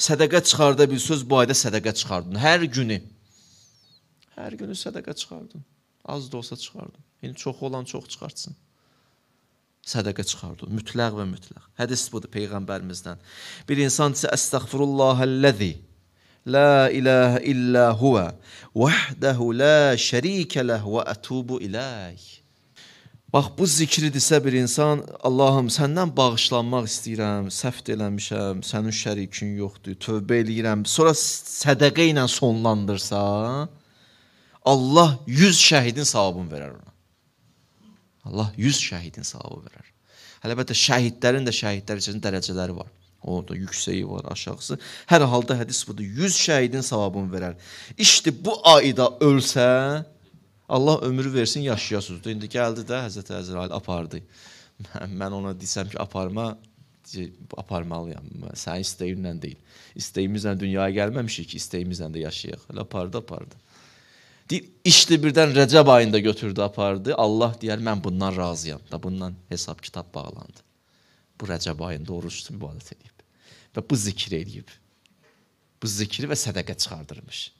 sədəqə çıxarda bilsəz, bu ayda sədəqə çıxardın. Hər günü. Hər günü sədəqə çıxardın. Az da olsa çıxardın. İndi yəni çox olan çox çıxartsın. Sədəqə çıxardın. Mütləq və mütləq. Hədis budur Peyğəmbərimizdən. Bir insan isə əstəğfirullahəl-ləzi La ilahə illə huvə vəhdahu la şərikə ləh və ətubu iləyh Bax bu zikridirsə bir insan, Allahım, səndən bağışlanmaq istəyirəm, səhv eləmişəm, sənin şərikin yoxdur, tövbə eləyirəm. Sonra sədaqə ilə sonlandırsa, Allah 100 şəhidin savabını verər ona. Allah 100 şəhidin savabı verər. Əlbəttə şəhidlərin də şəhidlər üçün dərəcələri var. Orada yüksəyi var, aşağısı. Hər halda hədis budur. 100 şəhidin savabını verər. İşte bu ayda ölsə, Allah ömrü versin yaşayasınız. İndi gəldi də Həzrət Əzrail apardı. Mən, mən ona desəm ki, aparma aparmalıyam. Sənin istəyinlə deyil. İstəyimizlə dünyaya gəlməmişik ki, istəyimizlə də yaşayaq. Elə apardı, apardı. Deyir, işli birdən Rəcəb ayında götürdü, apardı. Allah deyər, mən bundan razıyam. Da bundan hesab kitab bağlandı. Bu Rəcəb ayında oruç tutub ibadət edib və bu zikr eləyib. Bu zikri və sədaqə çıxardırmış.